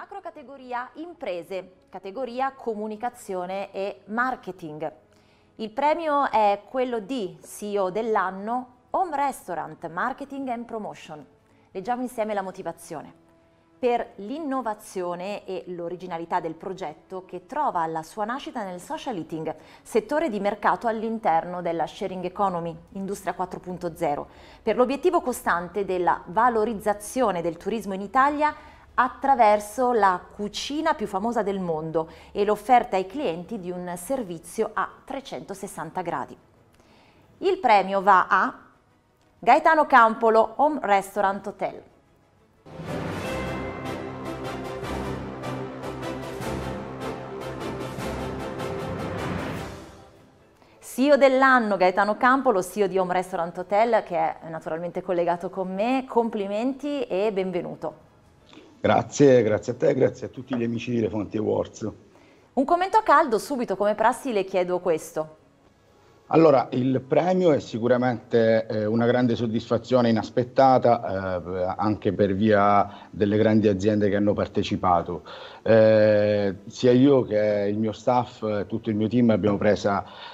Macro categoria imprese, categoria comunicazione e marketing. Il premio è quello di CEO dell'anno Home Restaurant Marketing and Promotion. Leggiamo insieme la motivazione. Per l'innovazione e l'originalità del progetto che trova la sua nascita nel social eating, settore di mercato all'interno della sharing economy, industria 4.0, per l'obiettivo costante della valorizzazione del turismo in Italia attraverso la cucina più famosa del mondo e l'offerta ai clienti di un servizio a 360 gradi. Il premio va a Gaetano Campolo Home Restaurant Hotel. CEO dell'anno Gaetano Campolo, CEO di Home Restaurant Hotel che è naturalmente collegato con me, complimenti e benvenuto. Grazie, grazie a te, grazie a tutti gli amici di Le Fonti Awards. Un commento a caldo, subito come prassi le chiedo questo. Allora, il premio è sicuramente eh, una grande soddisfazione inaspettata eh, anche per via delle grandi aziende che hanno partecipato. Eh, sia io che il mio staff, tutto il mio team abbiamo preso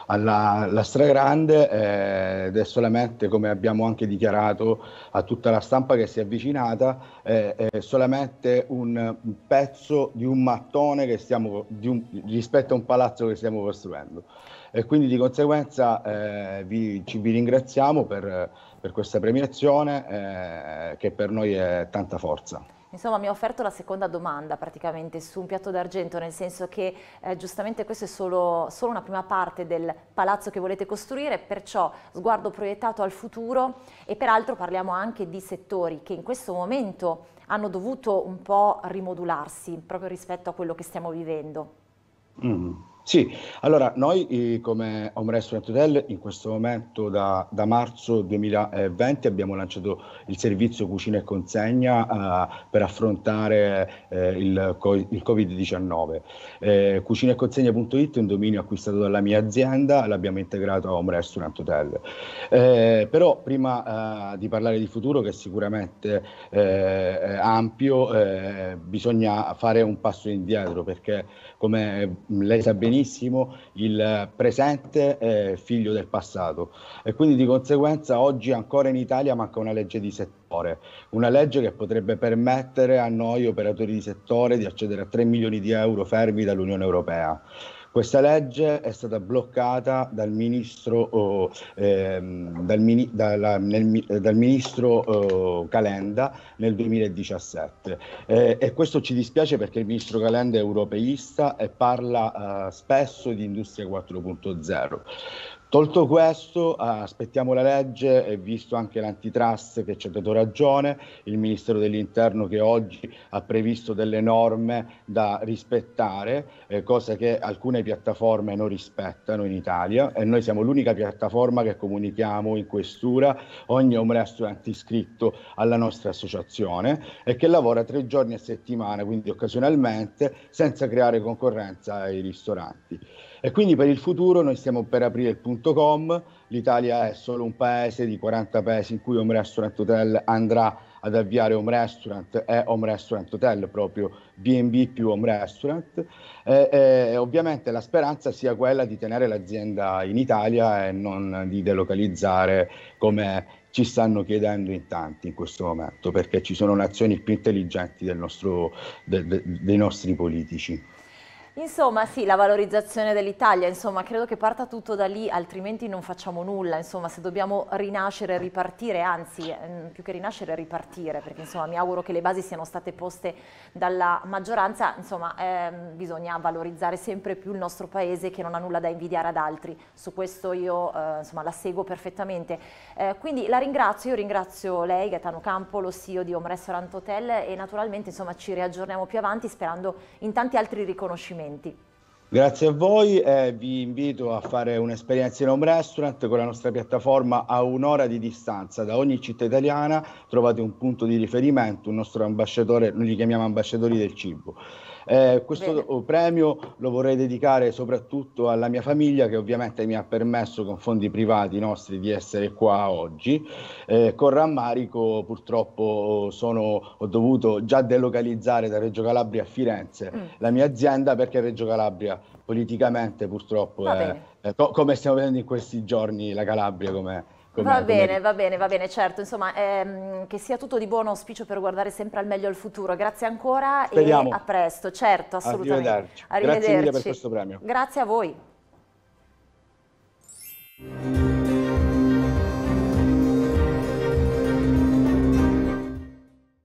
alla, alla stragrande eh, ed è solamente, come abbiamo anche dichiarato a tutta la stampa che si è avvicinata, eh, è solamente un pezzo di un mattone stiamo, di un, rispetto a un palazzo che stiamo costruendo. E quindi di conseguenza diretta eh, vi, ci, vi, ringraziamo per, per questa premiazione eh, che per noi è tanta forza. Insomma, mi ha offerto la seconda domanda praticamente su un piatto d'argento, nel senso che eh, giustamente questa è solo, solo, una prima parte del palazzo che volete costruire, perciò sguardo proiettato al futuro e peraltro parliamo anche di settori che in questo momento hanno dovuto un po' rimodularsi proprio rispetto a quello che stiamo vivendo. Mm. Sì, allora noi eh, come Home Restaurant Hotel in questo momento da, da marzo 2020 abbiamo lanciato il servizio cucina e consegna eh, per affrontare eh, il, il, Covid-19. Eh, cucina e consegna.it è un dominio acquistato dalla mia azienda, l'abbiamo integrato a Home Restaurant Hotel. Eh, però prima eh, di parlare di futuro che è sicuramente è ampio bisogna fare un passo indietro perché come lei sa benissimo benissimo il presente eh, figlio del passato e quindi di conseguenza oggi ancora in Italia manca una legge di settore, una legge che potrebbe permettere a noi operatori di settore di accedere a 3 milioni di euro fermi dall'Unione Europea. Questa legge è stata bloccata dal ministro, oh, ehm, dal, dalla, nel, dal ministro oh, Calenda nel 2017 eh, e questo ci dispiace perché il ministro Calenda è europeista e parla eh, spesso di industria 4.0. Tolto questo, eh, aspettiamo la legge e visto anche l'antitrust che ci ha dato ragione, il Ministero dell'Interno che oggi ha previsto delle norme da rispettare, eh, cosa che alcune piattaforme non rispettano in Italia e noi siamo l'unica piattaforma che comunichiamo in questura ogni home restaurant iscritto alla nostra associazione e che lavora tre giorni a settimana, quindi occasionalmente, senza creare concorrenza ai ristoranti. E quindi per il futuro noi stiamo per aprire il punto Booking.com, l'Italia è solo un paese di 40 paesi in cui Home Restaurant Hotel andrà ad avviare Home Restaurant e Home Restaurant Hotel, proprio BB più Home Restaurant. Eh, eh, ovviamente la speranza sia quella di tenere l'azienda in Italia e non di delocalizzare come ci stanno chiedendo in tanti in questo momento, perché ci sono nazioni più intelligenti nostro, de, de, dei nostri politici. Insomma sì, la valorizzazione dell'Italia, insomma credo che parta tutto da lì, altrimenti non facciamo nulla, insomma se dobbiamo rinascere e ripartire, anzi ehm, più che rinascere ripartire, perché insomma mi auguro che le basi siano state poste dalla maggioranza, insomma eh, bisogna valorizzare sempre più il nostro paese che non ha nulla da invidiare ad altri, su questo io eh, insomma la seguo perfettamente. Eh, quindi la ringrazio, io ringrazio lei Gaetano Campo, lo CEO di Home Restaurant Hotel e naturalmente insomma ci riaggiorniamo più avanti sperando in tanti altri riconoscimenti appuntamenti. Grazie a voi eh, vi invito a fare un'esperienza in home restaurant con la nostra piattaforma a un'ora di distanza da ogni città italiana, trovate un punto di riferimento, un nostro ambasciatore, noi li chiamiamo ambasciatori del cibo. Eh, questo Bene. Eh, premio lo vorrei dedicare soprattutto alla mia famiglia che ovviamente mi ha permesso con fondi privati nostri di essere qua oggi. Eh, con rammarico purtroppo sono, ho dovuto già delocalizzare da Reggio Calabria a Firenze mm. la mia azienda perché Reggio Calabria politicamente purtroppo è, è, come stiamo vedendo in questi giorni la Calabria come è. Come, va bene, come... va bene, va bene, certo, insomma ehm, che sia tutto di buon auspicio per guardare sempre al meglio al futuro, grazie ancora Speriamo. e a presto, certo, assolutamente. Arrivederci. Arrivederci. Grazie mille per questo premio. Grazie a voi.